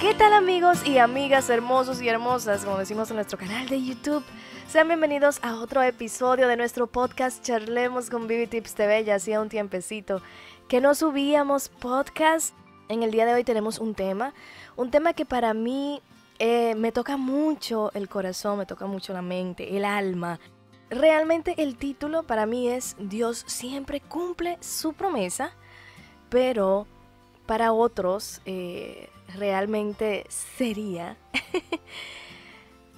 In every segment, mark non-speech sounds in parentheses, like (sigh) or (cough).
¿Qué tal amigos y amigas hermosos y hermosas, como decimos en nuestro canal de YouTube? Sean bienvenidos a otro episodio de nuestro podcast Charlemos con Vivi Tips TV, ya hacía un tiempecito que no subíamos podcast. En el día de hoy tenemos un tema, un tema que para mí eh, me toca mucho el corazón, me toca mucho la mente, el alma. Realmente el título para mí es Dios siempre cumple su promesa, pero para otros... Eh, realmente sería (laughs)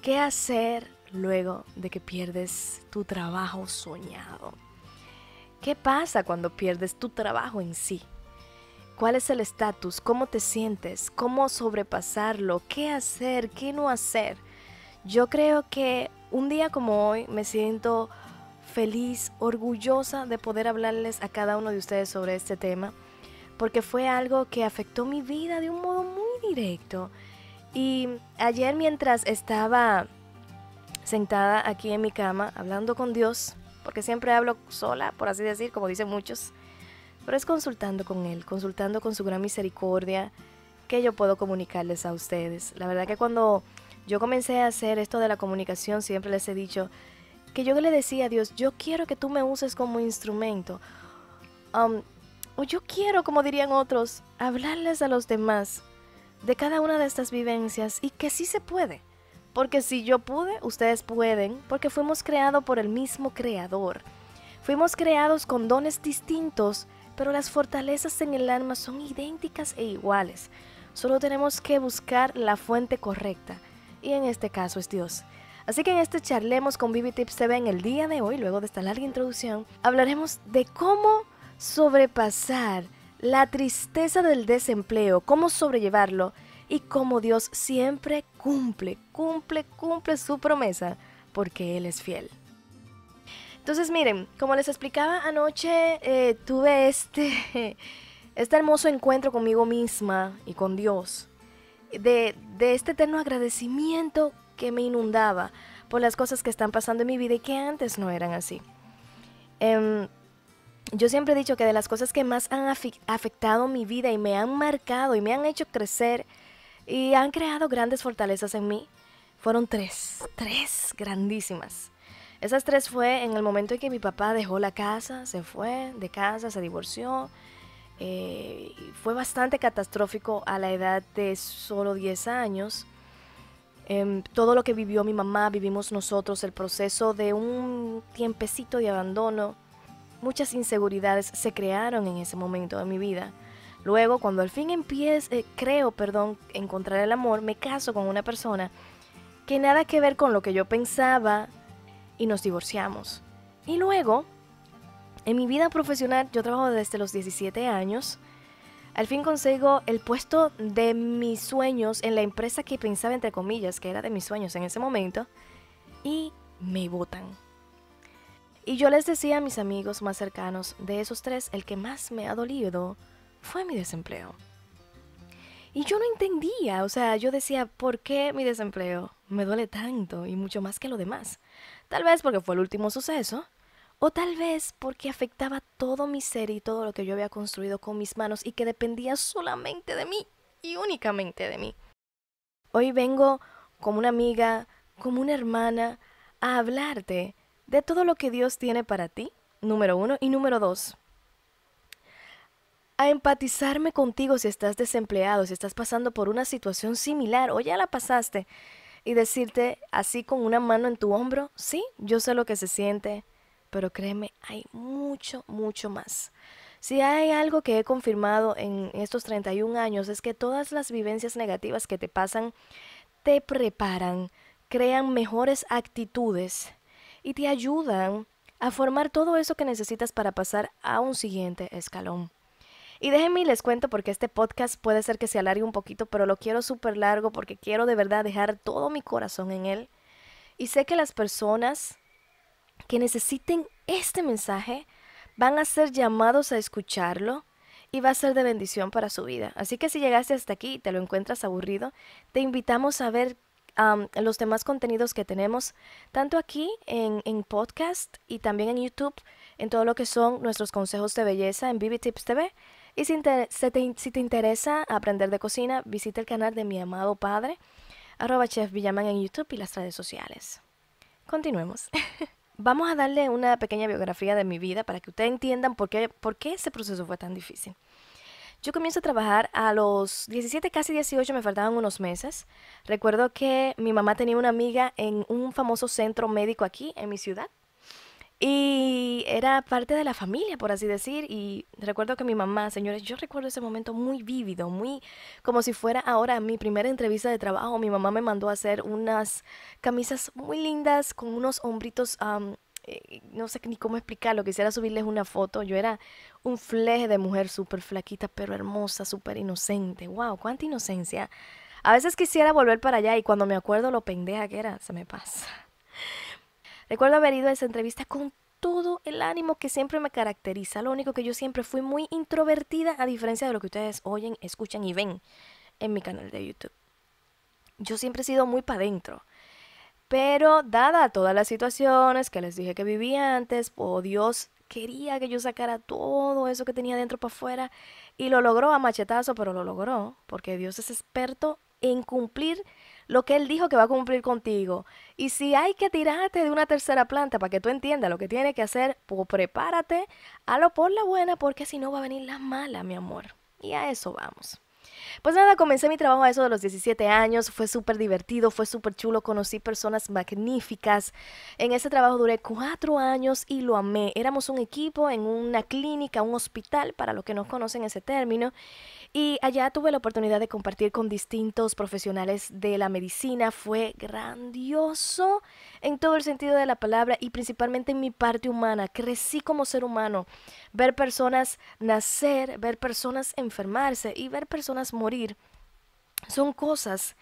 qué hacer luego de que pierdes tu trabajo soñado. ¿Qué pasa cuando pierdes tu trabajo en sí? ¿Cuál es el estatus? ¿Cómo te sientes? ¿Cómo sobrepasarlo? ¿Qué hacer? ¿Qué no hacer? Yo creo que un día como hoy me siento feliz, orgullosa de poder hablarles a cada uno de ustedes sobre este tema porque fue algo que afectó mi vida de un modo muy directo. Y ayer mientras estaba sentada aquí en mi cama hablando con Dios, porque siempre hablo sola, por así decir, como dicen muchos, pero es consultando con Él, consultando con su gran misericordia, que yo puedo comunicarles a ustedes. La verdad que cuando yo comencé a hacer esto de la comunicación, siempre les he dicho que yo le decía a Dios, yo quiero que tú me uses como instrumento. Um, o yo quiero, como dirían otros, hablarles a los demás de cada una de estas vivencias y que sí se puede. Porque si yo pude, ustedes pueden, porque fuimos creados por el mismo creador. Fuimos creados con dones distintos, pero las fortalezas en el alma son idénticas e iguales. Solo tenemos que buscar la fuente correcta, y en este caso es Dios. Así que en este charlemos con Vivi Tips TV en el día de hoy, luego de esta larga introducción, hablaremos de cómo sobrepasar la tristeza del desempleo, cómo sobrellevarlo y cómo Dios siempre cumple, cumple, cumple su promesa porque Él es fiel. Entonces miren, como les explicaba anoche, eh, tuve este, (laughs) este hermoso encuentro conmigo misma y con Dios, de, este eterno agradecimiento que me inundaba por las cosas que están pasando en mi vida y que antes no eran así. Em, yo siempre he dicho que de las cosas que más han afectado mi vida y me han marcado y me han hecho crecer y han creado grandes fortalezas en mí, fueron tres, tres grandísimas. Esas tres fue en el momento en que mi papá dejó la casa, se fue de casa, se divorció. Eh, fue bastante catastrófico a la edad de solo 10 años. Em, todo lo que vivió mi mamá, vivimos nosotros, el proceso de un tiempecito de abandono, muchas inseguridades se crearon en ese momento de mi vida. Luego, cuando al fin empiezo, creo, perdón, encontrar el amor, me caso con una persona que nada que ver con lo que yo pensaba y nos divorciamos. Y luego, en mi vida profesional, yo trabajo desde los 17 años. Al fin consigo el puesto de mis sueños en la empresa que pensaba, entre comillas, que era de mis sueños en ese momento. Y me votan. Y yo les decía a mis amigos más cercanos, de esos tres, el que más me ha dolido fue mi desempleo. Y yo no entendía, o sea, yo decía, ¿por qué mi desempleo me duele tanto y mucho más que lo demás? Tal vez porque fue el último suceso, o tal vez porque afectaba todo mi ser y todo lo que yo había construido con mis manos y que dependía solamente de mí y únicamente de mí. Hoy vengo como una amiga, como una hermana, a hablarte de todo lo que Dios tiene para ti, número uno. Y número dos, a empatizarme contigo si estás desempleado, si estás pasando por una situación similar o ya la pasaste, y decirte así con una mano en tu hombro, sí, yo sé lo que se siente, pero créeme, hay mucho, mucho más. Si hay algo que he confirmado en estos 31 años es que todas las vivencias negativas que te pasan te preparan, crean mejores actitudes y te ayudan a formar todo eso que necesitas para pasar a un siguiente escalón. Y déjenme les cuento porque este podcast puede ser que se alargue un poquito, pero lo quiero súper largo porque quiero de verdad dejar todo mi corazón en él. Y sé que las personas que necesiten este mensaje van a ser llamados a escucharlo y va a ser de bendición para su vida. Así que si llegaste hasta aquí y te lo encuentras aburrido, te invitamos a ver los demás contenidos que tenemos, tanto aquí en, podcast y también en YouTube, en todo lo que son nuestros consejos de belleza en BB Tips TV. Y si te, si te interesa aprender de cocina, visita el canal de mi amado padre, arroba chef Villaman en YouTube y las redes sociales. Continuemos. (laughs) Vamos a darle una pequeña biografía de mi vida para que ustedes entiendan por por qué ese proceso fue tan difícil. Yo comienzo a trabajar a los 17, casi 18, me faltaban unos meses. Recuerdo que mi mamá tenía una amiga en un famoso centro médico aquí, en mi ciudad. Y era parte de la familia, por así decir. Y recuerdo que mi mamá, señores, yo recuerdo ese momento muy vívido, muy como si fuera ahora mi primera entrevista de trabajo. Mi mamá me mandó a hacer unas camisas muy lindas con unos hombritos eh, no sé ni cómo explicarlo, quisiera subirles una foto. Yo era un fleje de mujer súper flaquita, pero hermosa, súper inocente. ¡Wow! ¡Cuánta inocencia! A veces quisiera volver para allá y cuando me acuerdo lo pendeja que era, se me pasa. (laughs) Recuerdo haber ido a esa entrevista con todo el ánimo que siempre me caracteriza. Lo único que yo siempre fui muy introvertida, a diferencia de lo que ustedes oyen, escuchan y ven en mi canal de YouTube. Yo siempre he sido muy para adentro. Pero dada todas las situaciones que les dije que viví antes, oh Dios quería que yo sacara todo eso que tenía dentro para afuera y lo logró a machetazo, pero lo logró, porque Dios es experto en cumplir lo que Él dijo que va a cumplir contigo. Y si hay que tirarte de una tercera planta para que tú entiendas lo que tiene que hacer, pues prepárate, lo por la buena, porque si no va a venir la mala, mi amor. Y a eso vamos. Pues nada, comencé mi trabajo a eso de los 17 años, fue súper divertido, fue súper chulo, conocí personas magníficas. En ese trabajo duré cuatro años y lo amé. Éramos un equipo en una clínica, un hospital, para los que no conocen ese término. Y allá tuve la oportunidad de compartir con distintos profesionales de la medicina. Fue grandioso en todo el sentido de la palabra y principalmente en mi parte humana. Crecí como ser humano. Ver personas nacer, ver personas enfermarse y ver personas morir son cosas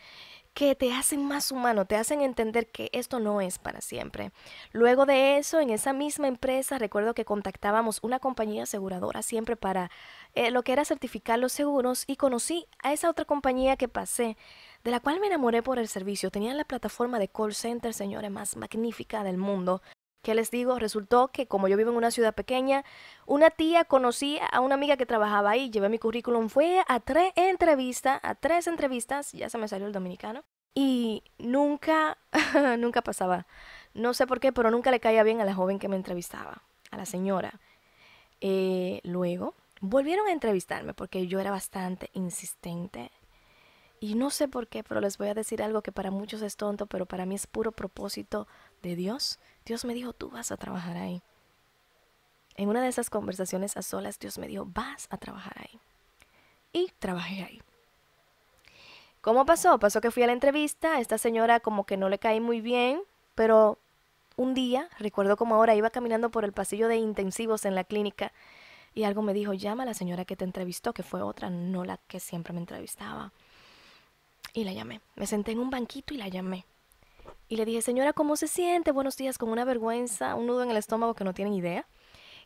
que te hacen más humano, te hacen entender que esto no es para siempre. Luego de eso, en esa misma empresa, recuerdo que contactábamos una compañía aseguradora siempre para eh, lo que era certificar los seguros y conocí a esa otra compañía que pasé, de la cual me enamoré por el servicio. Tenían la plataforma de call center, señores, más magnífica del mundo. ¿Qué les digo? Resultó que como yo vivo en una ciudad pequeña, una tía conocí a una amiga que trabajaba ahí, llevé mi currículum, fue a tres entrevistas, a tres entrevistas, ya se me salió el dominicano, y nunca, (laughs) nunca pasaba. No sé por qué, pero nunca le caía bien a la joven que me entrevistaba, a la señora. Eh, luego volvieron a entrevistarme porque yo era bastante insistente. Y no sé por qué, pero les voy a decir algo que para muchos es tonto, pero para mí es puro propósito de Dios Dios me dijo, tú vas a trabajar ahí. En una de esas conversaciones a solas, Dios me dijo, vas a trabajar ahí. Y trabajé ahí. ¿Cómo pasó? Pasó que fui a la entrevista, esta señora como que no le caí muy bien, pero un día, recuerdo como ahora, iba caminando por el pasillo de intensivos en la clínica y algo me dijo, llama a la señora que te entrevistó, que fue otra, no la que siempre me entrevistaba. Y la llamé. Me senté en un banquito y la llamé. Y le dije, señora, ¿cómo se siente? Buenos días, con una vergüenza, un nudo en el estómago que no tienen idea.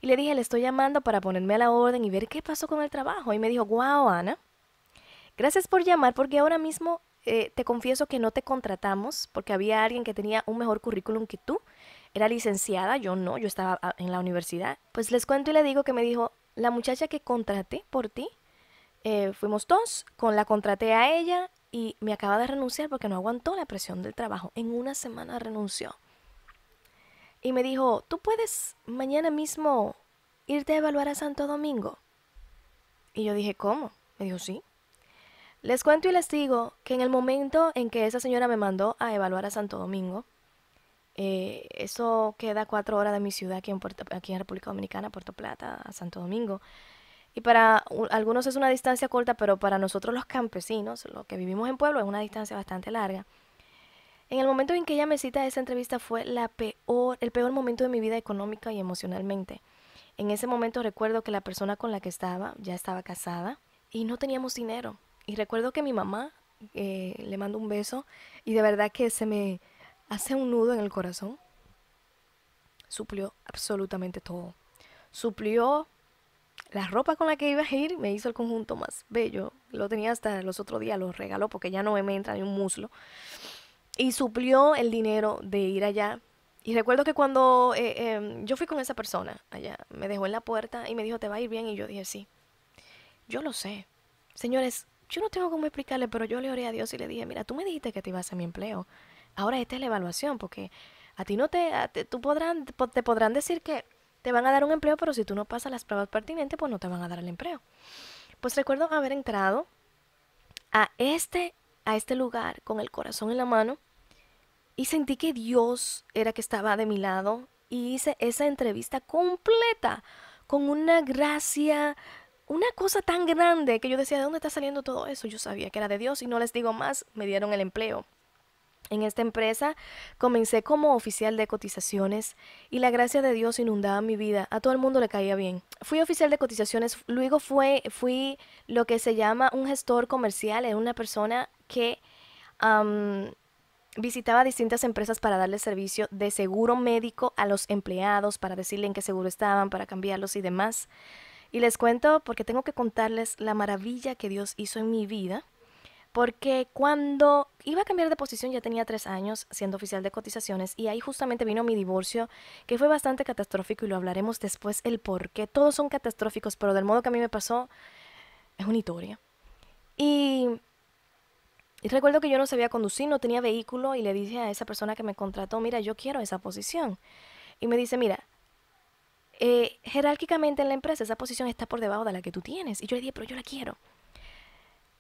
Y le dije, le estoy llamando para ponerme a la orden y ver qué pasó con el trabajo. Y me dijo, wow, Ana, gracias por llamar porque ahora mismo eh, te confieso que no te contratamos porque había alguien que tenía un mejor currículum que tú. Era licenciada, yo no, yo estaba ah, en la universidad. Pues les cuento y le digo que me dijo, la muchacha que contraté por ti, eh, fuimos dos, con la contraté a ella, y me acaba de renunciar porque no aguantó la presión del trabajo. En una semana renunció. Y me dijo, ¿tú puedes mañana mismo irte a evaluar a Santo Domingo? Y yo dije, ¿cómo? Me dijo, sí. Les cuento y les digo que en el momento en que esa señora me mandó a evaluar a Santo Domingo, eh, eso queda cuatro horas de mi ciudad aquí en, aquí en República Dominicana, Puerto Plata, a Santo Domingo. Y para algunos es una distancia corta, pero para nosotros los campesinos, lo que vivimos en pueblo, es una distancia bastante larga. En el momento en que ella me cita esa entrevista fue la peor, el peor momento de mi vida económica y emocionalmente. En ese momento recuerdo que la persona con la que estaba ya estaba casada y no teníamos dinero. Y recuerdo que mi mamá eh, le mando un beso y de verdad que se me hace un nudo en el corazón. Suplió absolutamente todo. Suplió la ropa con la que iba a ir me hizo el conjunto más bello. Lo tenía hasta los otros días, lo regaló porque ya no me entra ni un muslo. Y suplió el dinero de ir allá. Y recuerdo que cuando eh, em, yo fui con esa persona allá, me dejó en la puerta y me dijo, ¿te va a ir bien? Y yo dije, sí. Yo lo sé. Señores, yo no tengo cómo explicarle, pero yo le oré a Dios y le dije, mira, tú me dijiste que te ibas a mi empleo. Ahora esta es la evaluación, porque a ti no te, te tú podrán, te podrán decir que te van a dar un empleo, pero si tú no pasas las pruebas pertinentes, pues no te van a dar el empleo. Pues recuerdo haber entrado a este, a este lugar con el corazón en la mano y sentí que Dios era que estaba de mi lado y hice esa entrevista completa con una gracia, una cosa tan grande que yo decía, ¿de dónde está saliendo todo eso? Yo sabía que era de Dios y no les digo más, me dieron el empleo. En esta empresa comencé como oficial de cotizaciones y la gracia de Dios inundaba mi vida. A todo el mundo le caía bien. Fui oficial de cotizaciones, luego fue, fui lo que se llama un gestor comercial, era una persona que visitaba distintas empresas para darle servicio de seguro médico a los empleados, para decirle en qué seguro estaban, para cambiarlos y demás. Y les cuento porque tengo que contarles la maravilla que Dios hizo en mi vida porque cuando iba a cambiar de posición ya tenía tres años siendo oficial de cotizaciones y ahí justamente vino mi divorcio, que fue bastante catastrófico y lo hablaremos después el por qué. Todos son catastróficos, pero del modo que a mí me pasó es una historia. Y, y recuerdo que yo no sabía conducir, no tenía vehículo y le dije a esa persona que me contrató, mira, yo quiero esa posición. Y me dice, mira, eh, jerárquicamente en la empresa esa posición está por debajo de la que tú tienes. Y yo le dije, pero yo la quiero.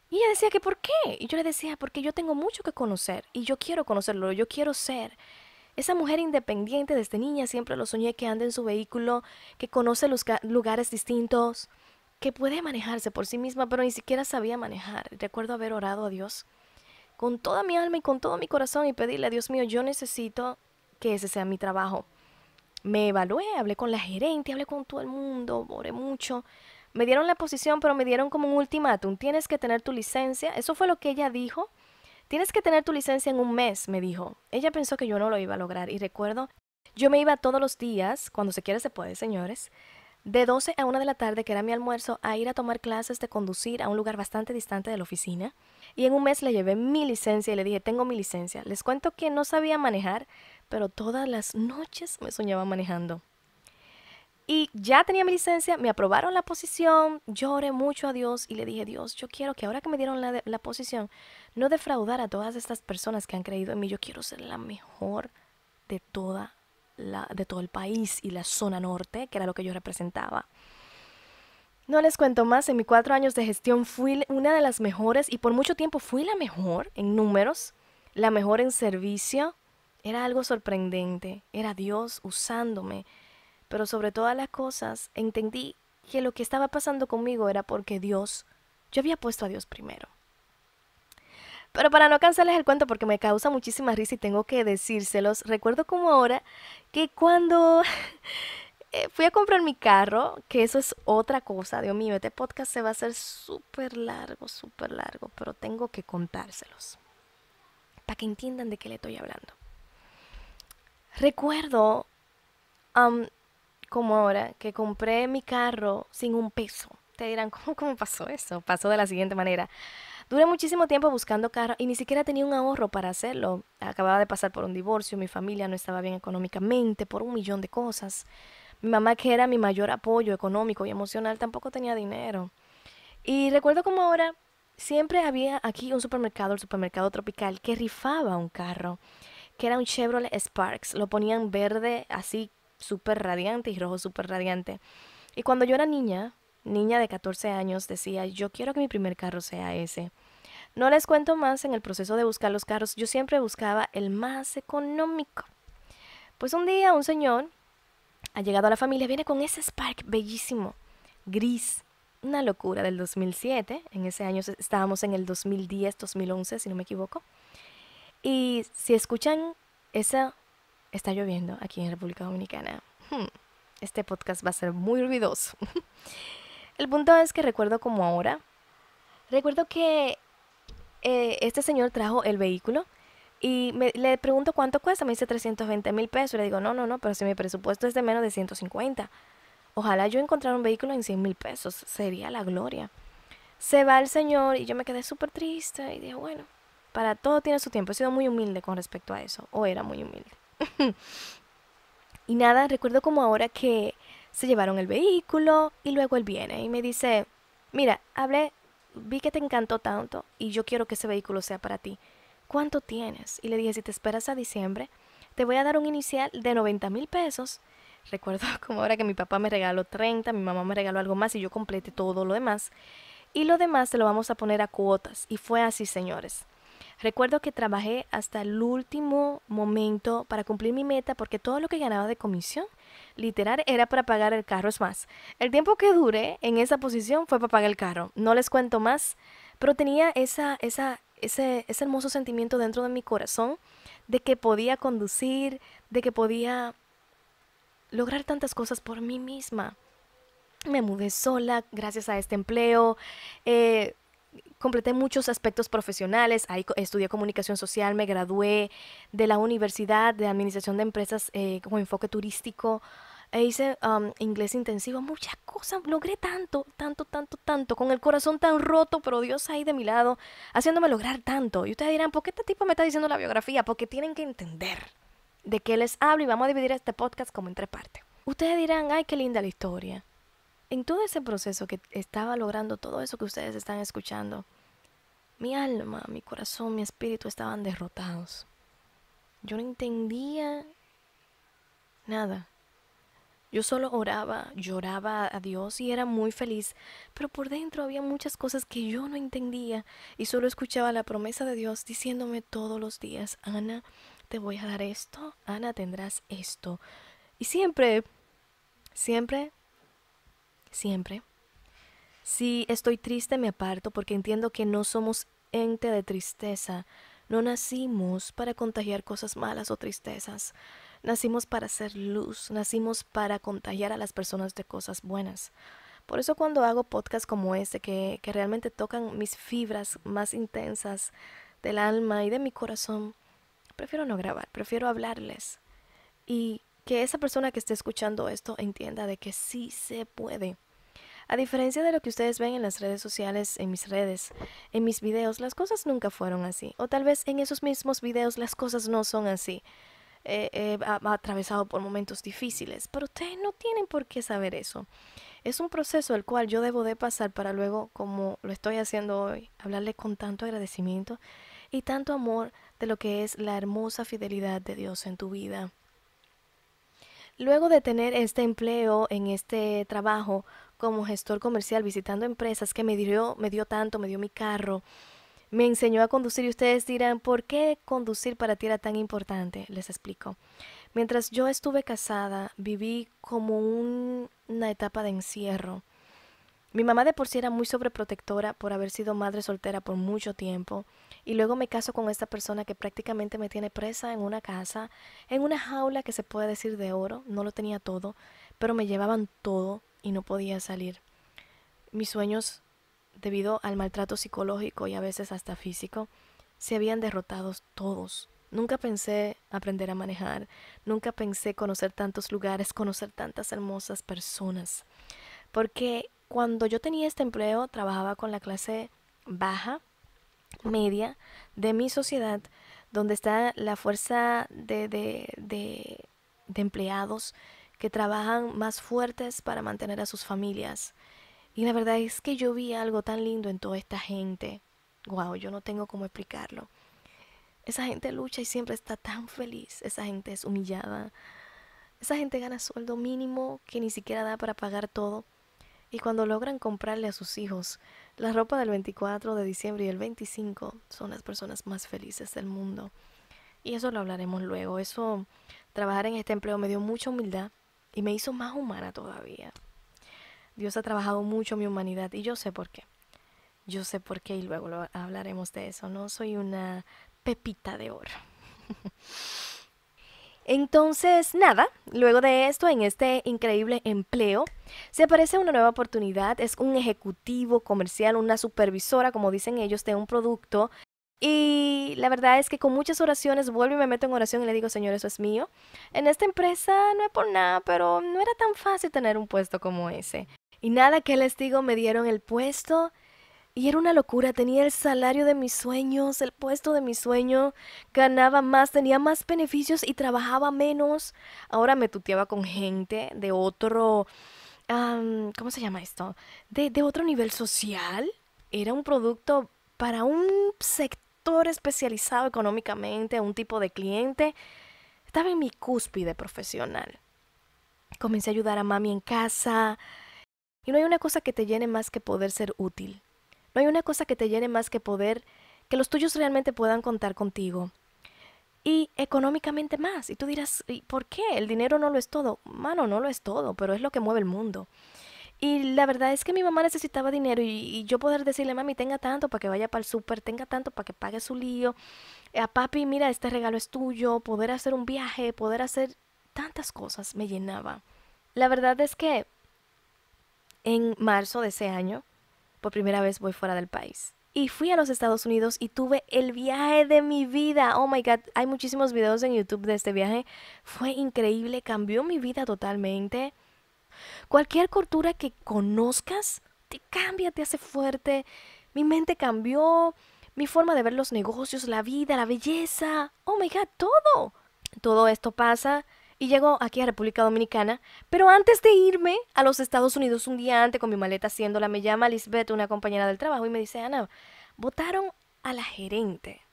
Y ella decía que por qué. Y yo le decía, porque yo tengo mucho que conocer y yo quiero conocerlo, yo quiero ser. Esa mujer independiente desde este niña siempre lo soñé que anda en su vehículo, que conoce los lugares distintos, que puede manejarse por sí misma, pero ni siquiera sabía manejar. Recuerdo haber orado a Dios con toda mi alma y con todo mi corazón y pedirle, Dios mío, yo necesito que ese sea mi trabajo. Me evalué, hablé con la gerente, hablé con todo el mundo, oré mucho, me dieron la posición, pero me dieron como un ultimátum, tienes que tener tu licencia, eso fue lo que ella dijo. Tienes que tener tu licencia en un mes, me dijo. Ella pensó que yo no lo iba a lograr y recuerdo, yo me iba todos los días, cuando se quiere se puede, señores, de 12 a 1 de la tarde, que era mi almuerzo, a ir a tomar clases de conducir a un lugar bastante distante de la oficina. Y en un mes le llevé mi licencia y le dije, tengo mi licencia. Les cuento que no sabía manejar, pero todas las noches me soñaba manejando. Y ya tenía mi licencia, me aprobaron la posición, lloré mucho a Dios y le dije, Dios, yo quiero que ahora que me dieron la, posición, no defraudar a todas estas personas que han creído en mí, yo quiero ser la mejor de toda la, de todo el país y la zona norte, que era lo que yo representaba. No les cuento más, en mis cuatro años de gestión fui una de las mejores y por mucho tiempo fui la mejor en números, la mejor en servicio. Era algo sorprendente, era Dios usándome pero sobre todas las cosas, entendí que lo que estaba pasando conmigo era porque Dios, yo había puesto a Dios primero. Pero para no cansarles el cuento porque me causa muchísima risa y tengo que decírselos, recuerdo como ahora que cuando (laughs) eh, fui a comprar mi carro, que eso es otra cosa, Dios mío, este podcast se va a hacer súper largo, súper largo, pero tengo que contárselos para que entiendan de qué le estoy hablando. Recuerdo como ahora, que compré mi carro sin un peso. Te dirán, (laughs) ¿cómo, cómo pasó eso? Pasó de la siguiente manera. Duré muchísimo tiempo buscando carro y ni siquiera tenía un ahorro para hacerlo. Acababa de pasar por un divorcio, mi familia no estaba bien económicamente, por un millón de cosas. Mi mamá, que era mi mayor apoyo económico y emocional, tampoco tenía dinero. Y recuerdo como ahora, siempre había aquí un supermercado, el supermercado tropical, que rifaba un carro, que era un Chevrolet Sparks. Lo ponían verde, así súper radiante y rojo súper radiante. Y cuando yo era niña, niña de 14 años, decía, yo quiero que mi primer carro sea ese. No les cuento más en el proceso de buscar los carros, yo siempre buscaba el más económico. Pues un día un señor ha llegado a la familia, viene con ese Spark bellísimo, gris, una locura del 2007. En ese año estábamos en el 2010, 2011, si no me equivoco. Y si escuchan esa está lloviendo aquí en República Dominicana. Hmm, este podcast va a ser muy ruidoso. (laughs) El punto es que recuerdo como ahora, recuerdo que eh, este señor trajo el vehículo y le pregunto cuánto cuesta, me dice 320 mil pesos. le digo, no, no, no, pero si mi presupuesto es de menos de 150, ojalá yo encontrara un vehículo en 100 mil pesos, sería la gloria. Se va el señor y yo me quedé súper triste y dije, bueno, para todo tiene su tiempo. He sido muy humilde con respecto a eso, o era muy humilde. (laughs) y nada, recuerdo como ahora que se llevaron el vehículo y luego él viene y me dice, mira, hablé, vi que te encantó tanto y yo quiero que ese vehículo sea para ti. ¿Cuánto tienes? Y le dije, si te esperas a diciembre, te voy a dar un inicial de 90 mil pesos. (laughs) Recuerdo (laughs) como ahora que mi papá me regaló 30, mi mamá me regaló algo más y yo completé todo lo demás. Y lo demás se lo vamos a poner a cuotas. Y fue así, señores. Recuerdo que trabajé hasta el último momento para cumplir mi meta porque todo lo que ganaba de comisión, literal, era para pagar el carro. Es más, el tiempo que duré en esa posición fue para pagar el carro. No les cuento más, pero tenía ese, hermoso sentimiento dentro de mi corazón de que podía conducir, de que podía lograr tantas cosas por mí misma. Me mudé sola gracias a este empleo. Eh, completé muchos aspectos profesionales, ahí estudié comunicación social, me gradué de la Universidad de Administración de Empresas eh, con enfoque turístico, e hice inglés intensivo, muchas cosas, logré tanto, tanto, tanto, tanto, con el corazón tan roto, pero Dios ahí de mi lado, haciéndome lograr tanto. Y ustedes dirán, ¿por qué este tipo me está diciendo la biografía? Porque tienen que entender de qué les hablo y vamos a dividir este podcast como en tres partes. Ustedes dirán, ay, qué linda la historia en todo ese proceso que estaba logrando todo eso que ustedes están escuchando, mi alma, mi corazón, mi espíritu estaban derrotados. Yo no entendía nada. Yo solo oraba, lloraba a Dios y era muy feliz, pero por dentro había muchas cosas que yo no entendía y solo escuchaba la promesa de Dios diciéndome todos los días, Ana, te voy a dar esto, Ana, tendrás esto. Y siempre, siempre siempre. Si estoy triste me aparto porque entiendo que no somos ente de tristeza. No nacimos para contagiar cosas malas o tristezas. Nacimos para hacer luz, nacimos para contagiar a las personas de cosas buenas. Por eso cuando hago podcasts como este, que, que realmente tocan mis fibras más intensas del alma y de mi corazón, prefiero no grabar, prefiero hablarles. Y que esa persona que esté escuchando esto entienda de que sí se puede a diferencia de lo que ustedes ven en las redes sociales, en mis redes, en mis videos, las cosas nunca fueron así. O tal vez en esos mismos videos las cosas no son así. Eh, eh, ha, atravesado por momentos difíciles, pero ustedes no tienen por qué saber eso. Es un proceso al cual yo debo de pasar para luego, como lo estoy haciendo hoy, hablarle con tanto agradecimiento y tanto amor de lo que es la hermosa fidelidad de Dios en tu vida. Luego de tener este empleo en este trabajo, como gestor comercial visitando empresas que me dio, me dio tanto, me dio mi carro, me enseñó a conducir y ustedes dirán, ¿por qué conducir para ti era tan importante? Les explico. Mientras yo estuve casada, viví como una etapa de encierro. Mi mamá de por sí era muy sobreprotectora por haber sido madre soltera por mucho tiempo y luego me caso con esta persona que prácticamente me tiene presa en una casa, en una jaula que se puede decir de oro, no lo tenía todo, pero me llevaban todo, y no podía salir. Mis sueños, debido al maltrato psicológico y a veces hasta físico, se habían derrotado todos. Nunca pensé aprender a manejar, nunca pensé conocer tantos lugares, conocer tantas hermosas personas. Porque cuando yo tenía este empleo, trabajaba con la clase baja, media, de mi sociedad, donde está la fuerza de, de, de, de empleados que trabajan más fuertes para mantener a sus familias. Y la verdad es que yo vi algo tan lindo en toda esta gente. Wow, yo no tengo cómo explicarlo. Esa gente lucha y siempre está tan feliz. Esa gente es humillada. Esa gente gana sueldo mínimo que ni siquiera da para pagar todo. Y cuando logran comprarle a sus hijos la ropa del 24 de diciembre y el 25, son las personas más felices del mundo. Y eso lo hablaremos luego. Eso, trabajar en este empleo me dio mucha humildad, y me hizo más humana todavía. Dios ha trabajado mucho mi humanidad y yo sé por qué. Yo sé por qué y luego hablaremos de eso. No soy una pepita de oro. (laughs) Entonces, nada, luego de esto, en este increíble empleo, se aparece una nueva oportunidad. Es un ejecutivo comercial, una supervisora, como dicen ellos, de un producto y la verdad es que con muchas oraciones vuelvo y me meto en oración y le digo, Señor, eso es mío. En esta empresa no es por nada, pero no era tan fácil tener un puesto como ese. Y nada que les digo, me dieron el puesto. Y era una locura, tenía el salario de mis sueños, el puesto de mis sueños, ganaba más, tenía más beneficios y trabajaba menos. Ahora me tuteaba con gente de otro, ¿cómo se llama esto? De, de otro nivel social. Era un producto para un sector especializado económicamente, a un tipo de cliente. Estaba en mi cúspide profesional. Comencé a ayudar a mami en casa. Y no hay una cosa que te llene más que poder ser útil. No hay una cosa que te llene más que poder que los tuyos realmente puedan contar contigo. Y económicamente más. Y tú dirás, ¿y por qué? El dinero no lo es todo. Mano, no lo es todo, pero es lo que mueve el mundo. Y la verdad es que mi mamá necesitaba dinero y, yo poder decirle, mami, tenga tanto para que vaya para el súper, tenga tanto para que pague su lío, eh, a papi, mira, este regalo es tuyo, poder hacer un viaje, poder hacer tantas cosas me llenaba. La verdad es que en marzo de ese año, por primera vez voy fuera del país. Y fui a los Estados Unidos y tuve el viaje de mi vida. Oh my God, hay muchísimos videos en YouTube de este viaje. Fue increíble, cambió mi vida totalmente. Cualquier cultura que conozcas te cambia, te hace fuerte. Mi mente cambió, mi forma de ver los negocios, la vida, la belleza. Oh my God, todo. Todo esto pasa y llego aquí a República Dominicana. Pero antes de irme a los Estados Unidos un día antes con mi maleta haciéndola, me llama Lisbeth, una compañera del trabajo, y me dice, Ana, votaron a la gerente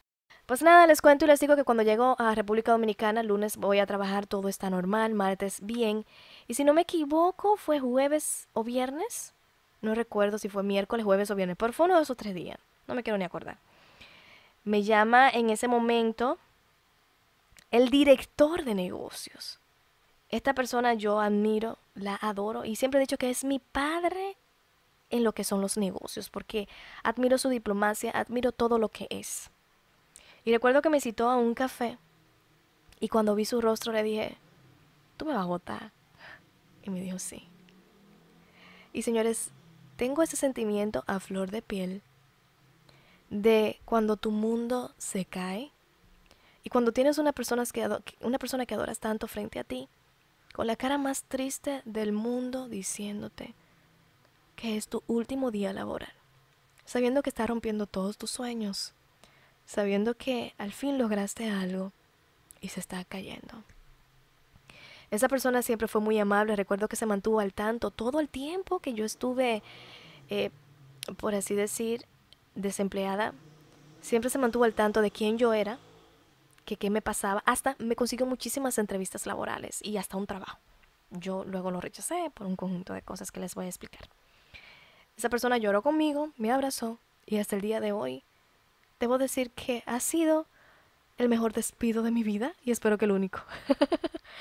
pues nada, les cuento y les digo que cuando llego a República Dominicana, lunes voy a trabajar, todo está normal, martes bien. Y si no me equivoco, fue jueves o viernes. No recuerdo si fue miércoles, jueves o viernes, por fue uno de esos tres días. No me quiero ni acordar. Me llama en ese momento el director de negocios. Esta persona yo admiro, la adoro y siempre he dicho que es mi padre en lo que son los negocios, porque admiro su diplomacia, admiro todo lo que es. Y recuerdo que me citó a un café y cuando vi su rostro le dije, tú me vas a votar. Y me dijo sí. Y señores, tengo ese sentimiento a flor de piel de cuando tu mundo se cae y cuando tienes una persona que, una persona que adoras tanto frente a ti, con la cara más triste del mundo diciéndote que es tu último día laboral, sabiendo que está rompiendo todos tus sueños, sabiendo que al fin lograste algo y se está cayendo. Esa persona siempre fue muy amable, recuerdo que se mantuvo al tanto todo el tiempo que yo estuve, eh, por así decir, desempleada. Siempre se mantuvo al tanto de quién yo era, que qué me pasaba, hasta me consiguió muchísimas entrevistas laborales y hasta un trabajo. Yo luego lo rechacé por un conjunto de cosas que les voy a explicar. Esa persona lloró conmigo, me abrazó y hasta el día de hoy debo decir que ha sido el mejor despido de mi vida y espero que el único. (laughs)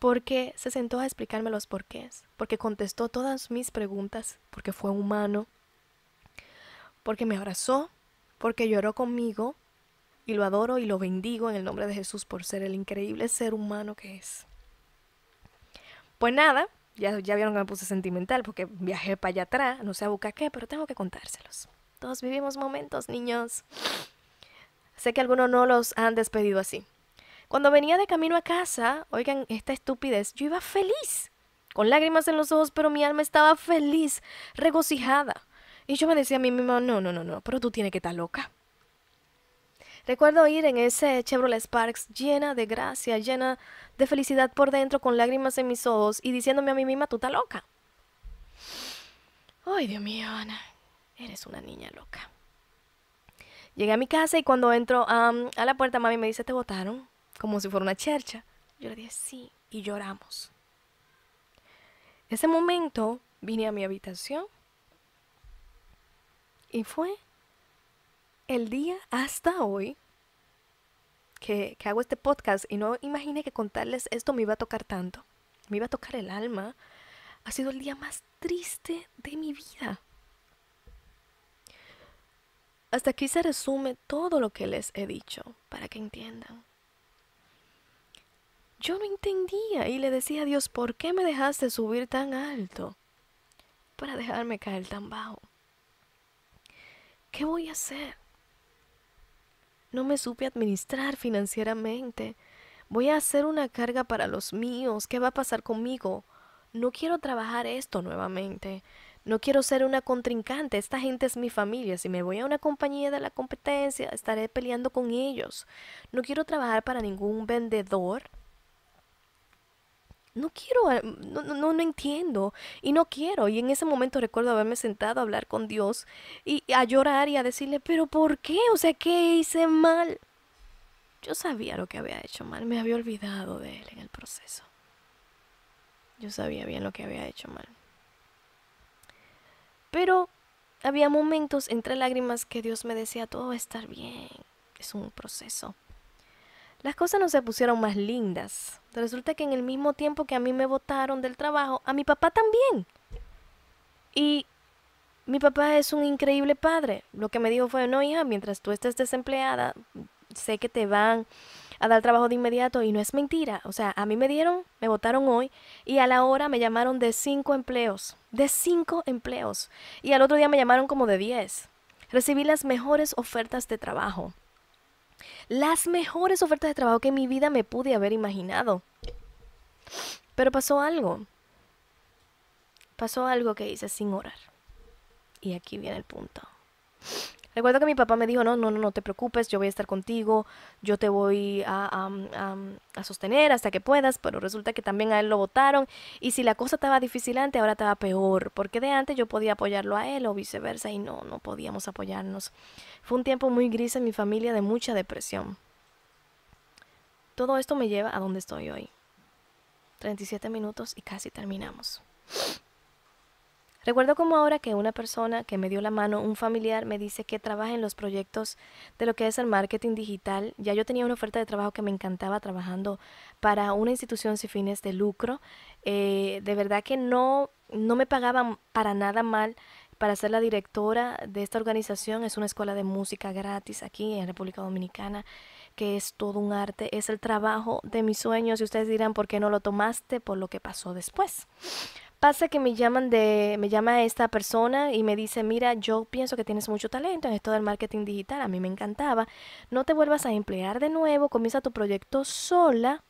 porque se sentó a explicarme los porqués, porque contestó todas mis preguntas, porque fue humano, porque me abrazó, porque lloró conmigo y lo adoro y lo bendigo en el nombre de Jesús por ser el increíble ser humano que es. Pues nada, ya, ya vieron que me puse sentimental porque viajé para allá atrás, no sé a buscar qué, pero tengo que contárselos vivimos momentos, niños. Sé que algunos no los han despedido así. Cuando venía de camino a casa, oigan esta estupidez, yo iba feliz, con lágrimas en los ojos, pero mi alma estaba feliz, regocijada. Y yo me decía a mí misma, no, no, no, no, pero tú tienes que estar loca. Recuerdo ir en ese Chevrolet Sparks llena de gracia, llena de felicidad por dentro, con lágrimas en mis ojos y diciéndome a mí misma, tú estás loca. Ay, Dios mío, Ana, eres una niña loca. Llegué a mi casa y cuando entro a la puerta, mami me dice, te votaron, como si fuera una chercha. Yo le dije, sí, y lloramos. Ese momento vine a mi habitación y fue el día hasta hoy que, que hago este podcast y no imaginé que contarles esto me iba a tocar tanto, me iba a tocar el alma. Ha sido el día más triste de mi vida. Hasta aquí se resume todo lo que les he dicho, para que entiendan. Yo no entendía y le decía a Dios, ¿por qué me dejaste subir tan alto para dejarme caer tan bajo? ¿Qué voy a hacer? No me supe administrar financieramente. Voy a hacer una carga para los míos. ¿Qué va a pasar conmigo? No quiero trabajar esto nuevamente no quiero ser una contrincante, esta gente es mi familia, si me voy a una compañía de la competencia, estaré peleando con ellos. No quiero trabajar para ningún vendedor. No quiero, eh, no, no, entiendo y no quiero. Y en ese momento recuerdo haberme sentado a hablar con Dios y a llorar y a decirle, pero ¿por qué? O sea, ¿qué hice mal? Yo sabía lo que había hecho mal, me había olvidado de él en el proceso. Yo sabía bien lo que había hecho mal. Pero había momentos entre lágrimas que Dios me decía, todo va a estar bien, es un proceso. Las cosas no se pusieron más lindas. Resulta que en el mismo tiempo que a mí me votaron del trabajo, a mi papá también. Y mi papá es un increíble padre. Lo que me dijo fue, no hija, mientras tú estés desempleada, sé que te van a dar trabajo de inmediato y no es mentira. O sea, a mí me dieron, me votaron hoy y a la hora me llamaron de cinco empleos, de cinco empleos. Y al otro día me llamaron como de diez. Recibí las mejores ofertas de trabajo. Las mejores ofertas de trabajo que en mi vida me pude haber imaginado. Pero pasó algo. Pasó algo que hice sin orar. Y aquí viene el punto. Recuerdo que mi papá me dijo, no, no, no, no te preocupes, yo voy a estar contigo, yo te voy a, a, a sostener hasta que puedas, pero resulta que también a él lo votaron y si la cosa estaba difícil antes, ahora estaba peor, porque de antes yo podía apoyarlo a él o viceversa y no, no podíamos apoyarnos. Fue un tiempo muy gris en mi familia de mucha depresión. Todo esto me lleva a donde estoy hoy. 37 minutos y casi terminamos. Recuerdo como ahora que una persona que me dio la mano, un familiar, me dice que trabaja en los proyectos de lo que es el marketing digital. Ya yo tenía una oferta de trabajo que me encantaba trabajando para una institución sin fines de lucro. Eh, de verdad que no, no me pagaban para nada mal para ser la directora de esta organización. Es una escuela de música gratis aquí en República Dominicana, que es todo un arte, es el trabajo de mis sueños y ustedes dirán por qué no lo tomaste por lo que pasó después. Pasa que me llaman de, me llama esta persona y me dice, mira, yo pienso que tienes mucho talento en esto del marketing digital, a mí me encantaba, no te vuelvas a emplear de nuevo, comienza tu proyecto sola,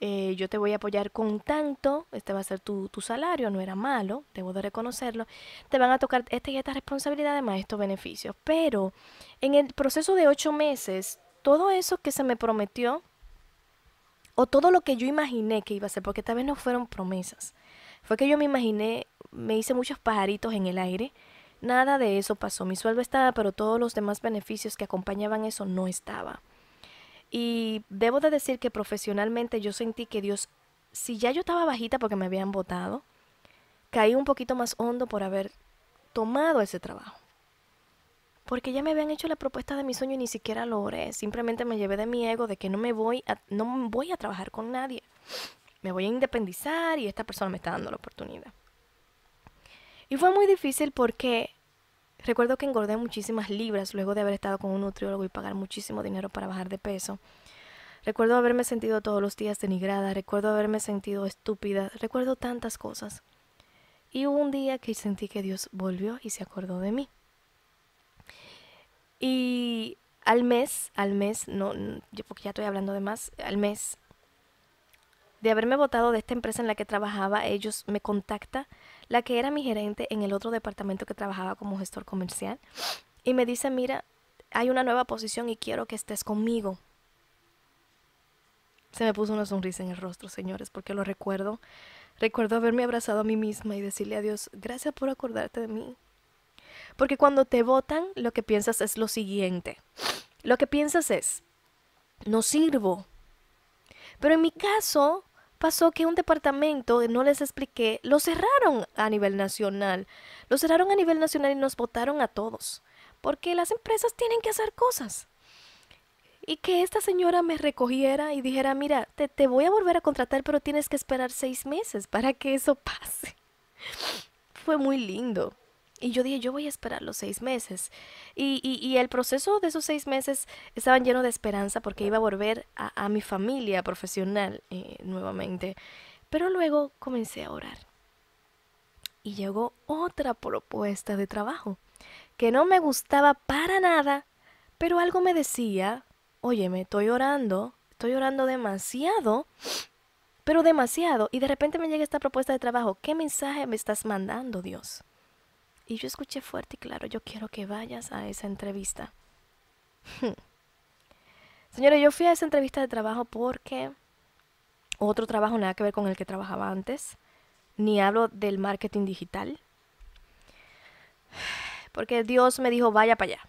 eh, yo te voy a apoyar con tanto, este va a ser tu, tu, salario, no era malo, debo de reconocerlo, te van a tocar esta y esta responsabilidad, más estos beneficios. Pero en el proceso de ocho meses, todo eso que se me prometió, o todo lo que yo imaginé que iba a ser, porque tal vez no fueron promesas, fue que yo me imaginé, me hice muchos pajaritos en el aire. Nada de eso pasó. Mi sueldo estaba, pero todos los demás beneficios que acompañaban eso no estaba. Y debo de decir que profesionalmente yo sentí que Dios, si ya yo estaba bajita porque me habían votado, caí un poquito más hondo por haber tomado ese trabajo. Porque ya me habían hecho la propuesta de mi sueño y ni siquiera lo Simplemente me llevé de mi ego de que no me voy a, no voy a trabajar con nadie me voy a independizar y esta persona me está dando la oportunidad. Y fue muy difícil porque recuerdo que engordé muchísimas libras luego de haber estado con un nutriólogo y pagar muchísimo dinero para bajar de peso. Recuerdo haberme sentido todos los días denigrada, recuerdo haberme sentido estúpida, recuerdo tantas cosas. Y hubo un día que sentí que Dios volvió y se acordó de mí. Y al mes, al mes, no, porque ya estoy hablando de más, al mes de haberme votado de esta empresa en la que trabajaba, ellos me contacta la que era mi gerente en el otro departamento que trabajaba como gestor comercial y me dice, mira, hay una nueva posición y quiero que estés conmigo. Se me puso una sonrisa en el rostro, señores, porque lo recuerdo. Recuerdo haberme abrazado a mí misma y decirle a Dios, gracias por acordarte de mí. Porque cuando te votan, lo que piensas es lo siguiente. Lo que piensas es, no sirvo. Pero en mi caso, pasó que un departamento, no les expliqué, lo cerraron a nivel nacional. Lo cerraron a nivel nacional y nos votaron a todos. Porque las empresas tienen que hacer cosas. Y que esta señora me recogiera y dijera, mira, te, te voy a volver a contratar, pero tienes que esperar seis meses para que eso pase. (laughs) Fue muy lindo. Y yo dije, yo voy a esperar los seis meses. Y, y, el proceso de esos seis meses estaban lleno de esperanza porque iba a volver a, mi familia profesional eh, nuevamente. Pero luego comencé a orar. Y llegó otra propuesta de trabajo que no me gustaba para nada, pero algo me decía, óyeme, estoy orando, estoy orando demasiado, pero demasiado. Y de repente me llega esta propuesta de trabajo, ¿qué mensaje me estás mandando, Dios? Y yo escuché fuerte y claro, yo quiero que vayas a esa entrevista. (laughs) señora. yo fui a esa entrevista de trabajo porque otro trabajo nada que ver con el que trabajaba antes, ni hablo del marketing digital, porque Dios me dijo, vaya para allá.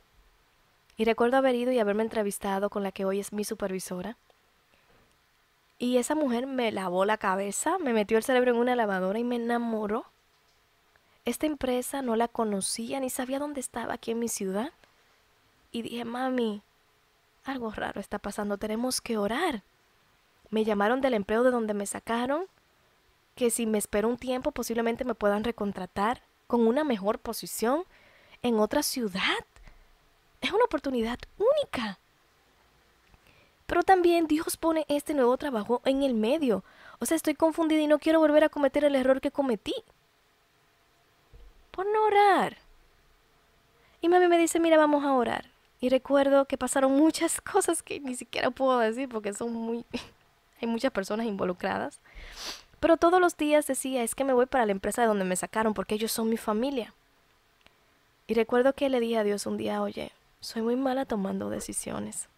Y recuerdo haber ido y haberme entrevistado con la que hoy es mi supervisora. Y esa mujer me lavó la cabeza, me metió el cerebro en una lavadora y me enamoró esta empresa no la conocía ni sabía dónde estaba aquí en mi ciudad. Y dije, mami, algo raro está pasando, tenemos que orar. Me llamaron del empleo de donde me sacaron, que si me espero un tiempo posiblemente me puedan recontratar con una mejor posición en otra ciudad. Es una oportunidad única. Pero también Dios pone este nuevo trabajo en el medio. O sea, estoy confundida y no quiero volver a cometer el error que cometí por no orar. Y mami me dice, mira, vamos a orar. Y recuerdo que pasaron muchas (laughs) cosas que ni siquiera puedo decir porque son muy... (laughs) hay muchas personas involucradas. Pero todos los días decía, es que me voy para la empresa de donde me sacaron porque ellos son mi familia. Y recuerdo que le dije a Dios un día, oye, soy muy mala tomando decisiones.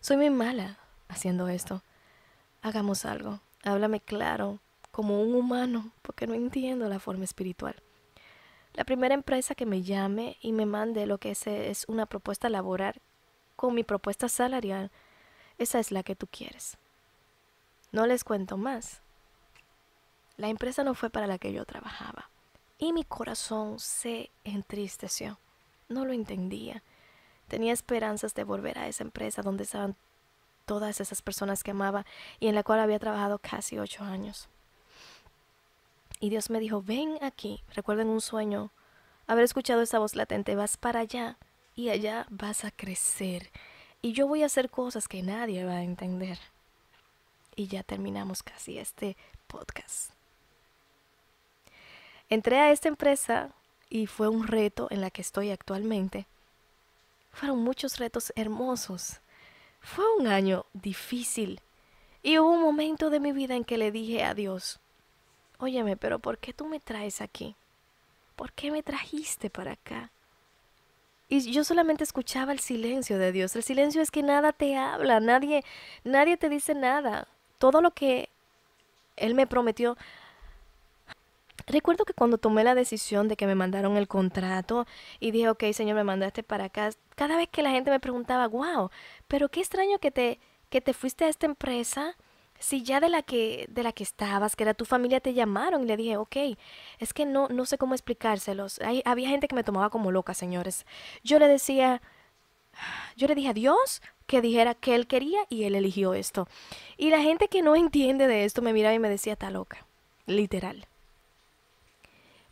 Soy muy mala haciendo esto. Hagamos algo. Háblame claro como un humano, porque no entiendo la forma espiritual. La primera empresa que me llame y me mande lo que es, es una propuesta laboral con mi propuesta salarial, esa es la que tú quieres. No les cuento más. La empresa no fue para la que yo trabajaba. Y mi corazón se entristeció. No lo entendía. Tenía esperanzas de volver a esa empresa donde estaban todas esas personas que amaba y en la cual había trabajado casi ocho años. Y Dios me dijo, ven aquí, recuerden un sueño, haber escuchado esa voz latente, vas para allá y allá vas a crecer. Y yo voy a hacer cosas que nadie va a entender. Y ya terminamos casi este podcast. Entré a esta empresa y fue un reto en la que estoy actualmente. Fueron muchos retos hermosos. Fue un año difícil y hubo un momento de mi vida en que le dije a Dios, Óyeme, pero ¿por qué tú me traes aquí? ¿Por qué me trajiste para acá? Y yo solamente escuchaba el silencio de Dios. El silencio es que nada te habla, nadie, nadie te dice nada. Todo lo que Él me prometió. Recuerdo que cuando tomé la decisión de que me mandaron el contrato y dije, ok, Señor, me mandaste para acá, cada vez que la gente me preguntaba, wow, pero qué extraño que te, que te fuiste a esta empresa si ya de la que de la que estabas, que era tu familia, te llamaron y le dije, ok, es que no, no sé cómo explicárselos. había gente que me tomaba como loca, señores. Yo le decía, yo le dije a Dios que dijera que él quería y él eligió esto. Y la gente que no (laughs) entiende de esto me miraba y me decía, está loca, literal.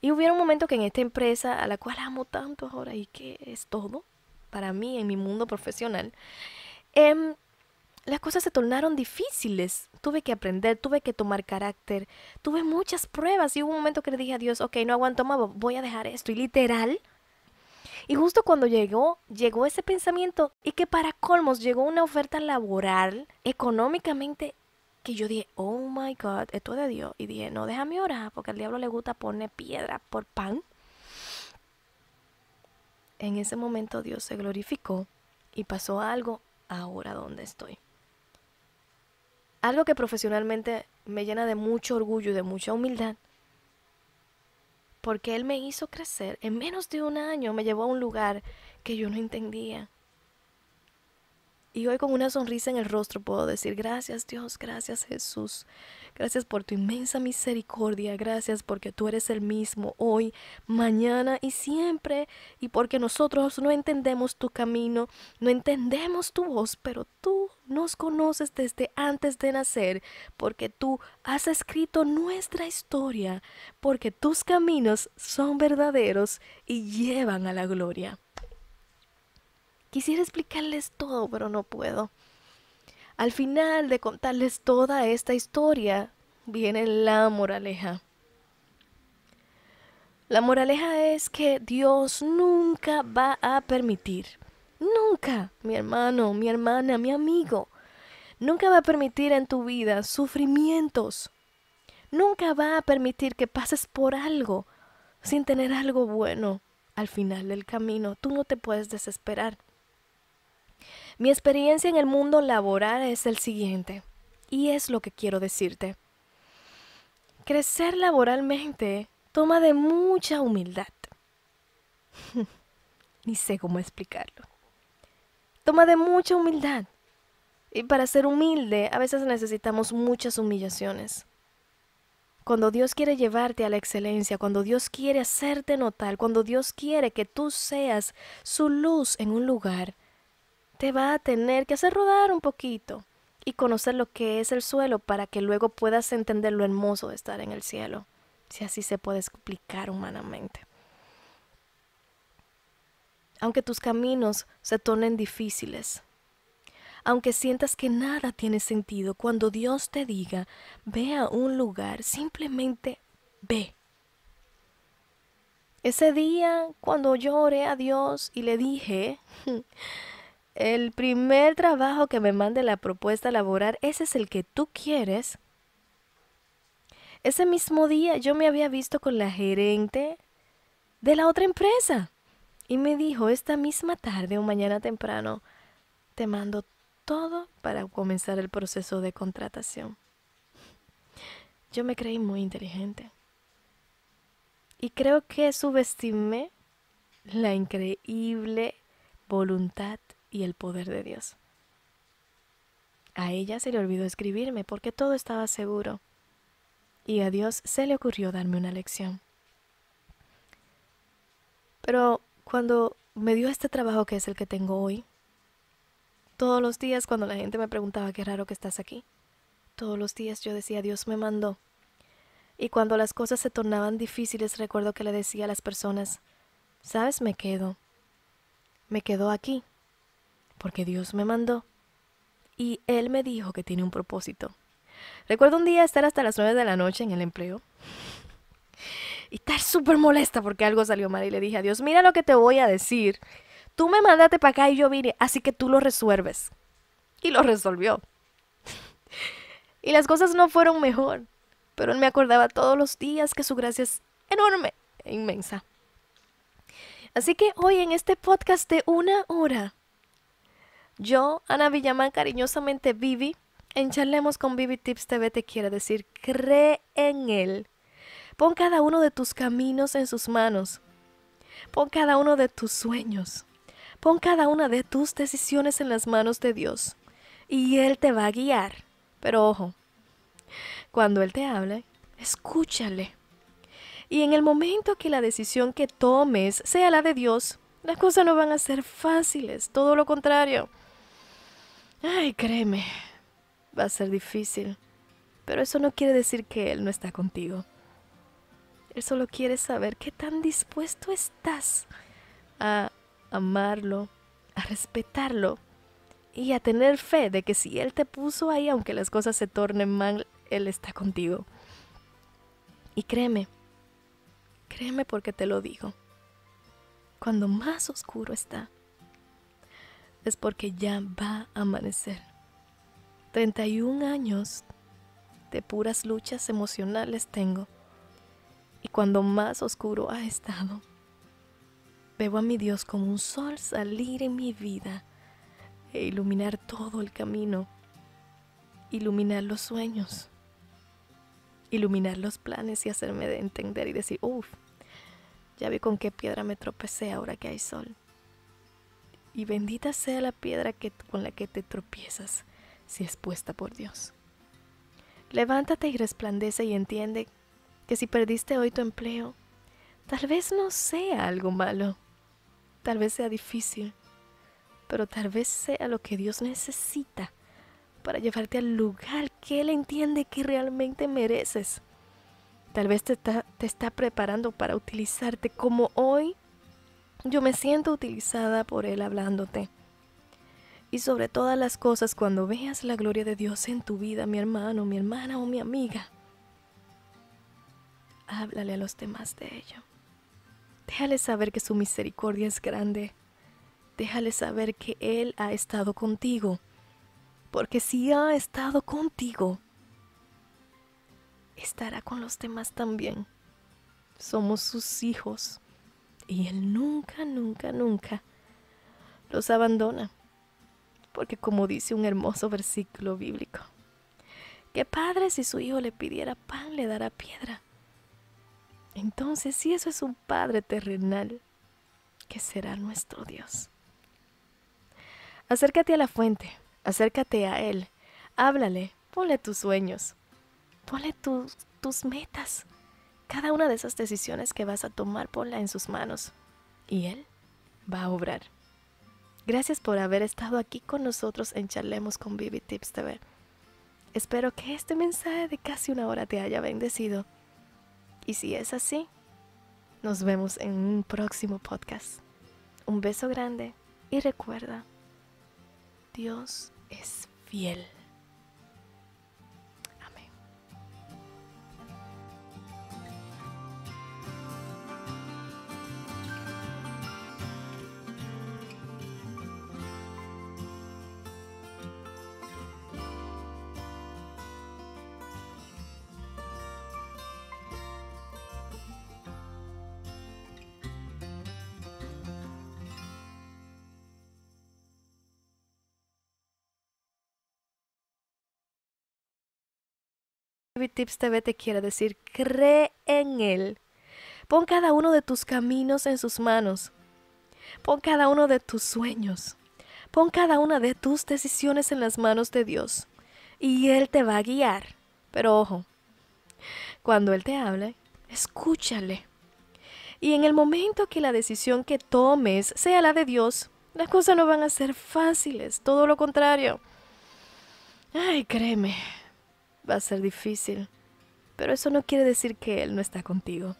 Y hubiera un momento que en esta empresa, a la cual amo tanto ahora y que es todo para mí en mi mundo profesional, eh, las cosas se tornaron difíciles. Tuve que aprender, tuve que tomar carácter, tuve muchas pruebas y hubo un momento que le dije a Dios, ok, no aguanto más, voy a dejar esto. Y literal, y justo cuando llegó, llegó ese pensamiento y que para colmos llegó una oferta laboral, económicamente, que yo dije, oh my God, esto es de Dios. Y dije, no, déjame orar, porque al diablo le gusta poner piedra por pan. En ese momento Dios se glorificó y pasó algo ahora donde estoy algo que profesionalmente me llena de mucho orgullo y de mucha humildad, porque él me hizo crecer. En menos de un año me llevó a un lugar que yo no entendía. Y hoy con una sonrisa en el rostro puedo decir, gracias Dios, gracias Jesús, gracias por tu inmensa misericordia, gracias porque tú eres el mismo hoy, mañana y siempre, y porque nosotros no entendemos tu camino, no entendemos tu voz, pero tú nos conoces desde antes de nacer, porque tú has escrito nuestra historia, porque tus caminos son verdaderos y llevan a la gloria. Quisiera explicarles todo, pero no puedo. Al final de contarles toda esta historia, viene la moraleja. La moraleja es que Dios nunca va a permitir, nunca, mi hermano, mi hermana, mi amigo, nunca va a permitir en tu vida sufrimientos. Nunca va a permitir que pases por algo sin tener algo bueno al final del camino. Tú no te puedes desesperar. Mi experiencia en el mundo laboral es el siguiente, y es lo que quiero decirte. Crecer laboralmente toma de mucha humildad. (laughs) Ni sé cómo explicarlo. Toma de mucha humildad. Y para ser humilde a veces necesitamos muchas humillaciones. Cuando Dios quiere llevarte a la excelencia, cuando Dios quiere hacerte notar, cuando Dios quiere que tú seas su luz en un lugar, te va a tener que hacer rodar un poquito y conocer lo que es el suelo para que luego puedas entender lo hermoso de estar en el cielo, si así se puede explicar humanamente. Aunque tus caminos se tornen difíciles, aunque sientas que nada tiene sentido, cuando Dios te diga, ve a un lugar, simplemente ve. Ese día, cuando yo oré a Dios y le dije, el primer trabajo que me mande la propuesta laboral, ese es el que tú quieres. Ese mismo día yo me había visto con la gerente de la otra empresa y me dijo, esta misma tarde o mañana temprano, te mando todo para comenzar el proceso de contratación. Yo me creí muy inteligente y creo que subestimé la increíble voluntad y el poder de Dios. A ella se le olvidó escribirme porque todo estaba seguro, y a Dios se le ocurrió darme una lección. Pero cuando me dio este trabajo que es el que tengo hoy, todos los días cuando la gente me preguntaba qué raro que estás aquí, todos los días yo decía Dios me mandó. Y cuando las cosas se tornaban difíciles recuerdo que le decía a las personas, sabes, me quedo, me quedo aquí, porque Dios me mandó y Él me dijo que tiene un propósito. Recuerdo un día estar hasta las 9 de la noche en el empleo y estar súper molesta porque algo salió mal y le dije a Dios, mira lo que te voy a decir. Tú me mandaste para acá y yo vine, así que tú lo resuelves. Y lo resolvió. (laughs) y las cosas no fueron mejor, pero Él me acordaba todos los días que su gracia es enorme e inmensa. Así que hoy en este podcast de una hora yo, Ana Villamán, cariñosamente Vivi, en Charlemos con Vivi Tips TV te quiere decir, cree en Él. Pon cada uno de tus caminos en sus manos. Pon cada uno de tus sueños. Pon cada una de tus decisiones en las manos de Dios. Y Él te va a guiar. Pero ojo, cuando Él te hable, escúchale. Y en el momento que la decisión que tomes sea la de Dios, las cosas no van a ser fáciles, todo lo contrario. Ay, créeme, va a ser difícil, pero eso no quiere decir que él no está contigo. Él solo quiere saber qué tan dispuesto estás a amarlo, a respetarlo y a tener fe de que si él te puso ahí, aunque las cosas se tornen mal, él está contigo. Y créeme, créeme porque te lo digo. Cuando más oscuro está, es porque ya va a amanecer. 31 años de puras luchas emocionales tengo. Y cuando más oscuro ha estado, veo a mi Dios como un sol salir en mi vida e iluminar todo el camino, iluminar los sueños, iluminar los planes y hacerme entender y decir, uff, ya vi con qué piedra me tropecé ahora que hay sol y bendita sea la piedra que, con la que te tropiezas si es puesta por Dios. Levántate y resplandece y entiende que si perdiste hoy tu empleo, tal vez no sea algo malo, tal vez sea difícil, pero tal vez sea lo que Dios necesita para llevarte al lugar que Él entiende que realmente mereces. Tal vez te está preparando para utilizarte como hoy yo me siento utilizada por Él hablándote. Y sobre todas las cosas, cuando veas la gloria de Dios en tu vida, mi hermano, mi hermana o mi amiga, háblale a los demás de ello. Déjale saber que su misericordia es grande. Déjale saber que Él ha estado contigo. Porque si ha estado contigo, estará con los demás también. Somos sus hijos. Y Él nunca, nunca, nunca los abandona. Porque como dice un hermoso versículo bíblico, que padre si su hijo le pidiera pan le dará piedra. Entonces, si eso es un Padre terrenal, que será nuestro Dios. Acércate a la fuente, acércate a Él, háblale, ponle tus sueños, ponle tus, tus metas, cada una de esas decisiones que vas a tomar, ponla en sus manos y Él va a obrar. Gracias por haber estado aquí con nosotros en Charlemos con Vivi Tips TV. Espero que este mensaje de casi una hora te haya bendecido. Y si es así, nos vemos en un próximo podcast. Un beso grande y recuerda, Dios es fiel. Tips TV te quiere decir, cree en Él. Pon cada uno de tus caminos en sus manos. Pon cada uno de tus sueños. Pon cada una de tus decisiones en las manos de Dios. Y Él te va a guiar. Pero ojo, cuando Él te hable, escúchale. Y en el momento que la decisión que tomes sea la de Dios, las cosas no van a ser fáciles, todo lo contrario. Ay, créeme, Va a ser difícil, pero eso no quiere decir que Él no está contigo.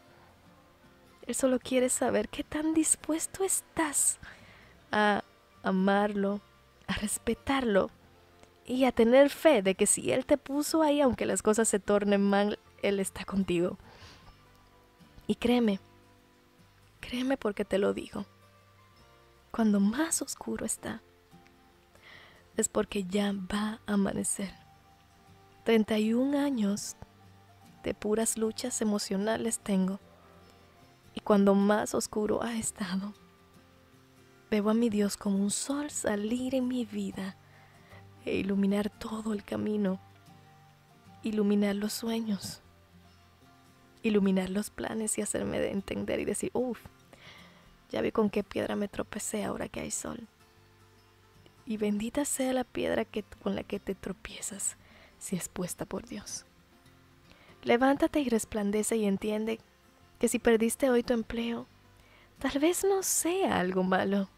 Él solo quiere saber qué tan dispuesto estás a amarlo, a respetarlo y a tener fe de que si Él te puso ahí, aunque las cosas se tornen mal, Él está contigo. Y créeme, créeme porque te lo digo. Cuando más oscuro está, es porque ya va a amanecer. 31 años de puras luchas emocionales tengo. Y cuando más oscuro ha estado, veo a mi Dios como un sol salir en mi vida e iluminar todo el camino, iluminar los sueños, iluminar los planes y hacerme entender y decir, uff, ya vi con qué piedra me tropecé ahora que hay sol. Y bendita sea la piedra con la que te tropiezas si es puesta por Dios. Levántate y resplandece y entiende que si perdiste hoy tu empleo, tal vez no sea algo malo,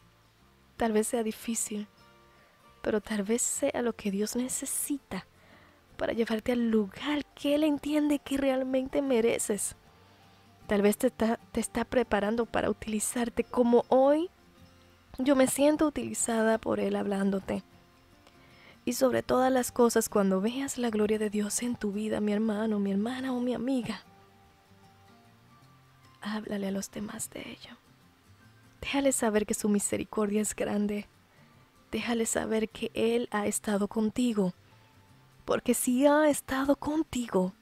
tal vez sea difícil, pero tal vez sea lo que Dios necesita para llevarte al lugar que Él entiende que realmente mereces. Tal vez te está, te está preparando para utilizarte como hoy. Yo me siento utilizada por Él hablándote. Y sobre todas las cosas, cuando veas la gloria de Dios en tu vida, mi hermano, mi hermana o mi amiga, háblale a los demás de ello. Déjale saber que su misericordia es grande. Déjale saber que Él ha estado contigo. Porque si ha estado contigo,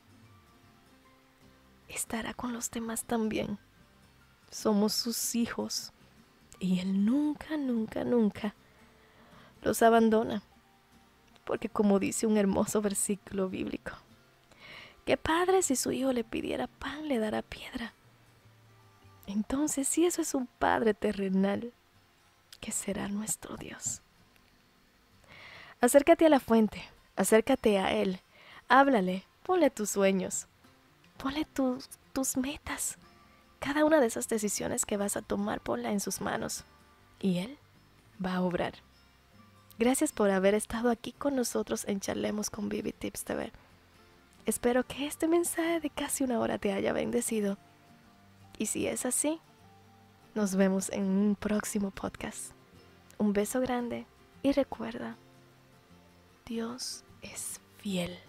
estará con los demás también. Somos sus hijos. Y Él nunca, nunca, nunca los abandona porque como dice un hermoso versículo bíblico, que padre si su hijo le pidiera pan le dará piedra? Entonces, si eso es un Padre terrenal, ¿Qué será nuestro Dios. Acércate a la fuente, acércate a Él, háblale, ponle tus sueños, ponle tus metas. Cada una de esas decisiones que vas a tomar, ponla en sus manos y Él va a obrar. Gracias por haber estado aquí con nosotros en Charlemos con Vivi Tips TV. Espero que este mensaje de casi una hora te haya bendecido. Y si es así, nos vemos en un próximo podcast. Un beso grande y recuerda, Dios es fiel.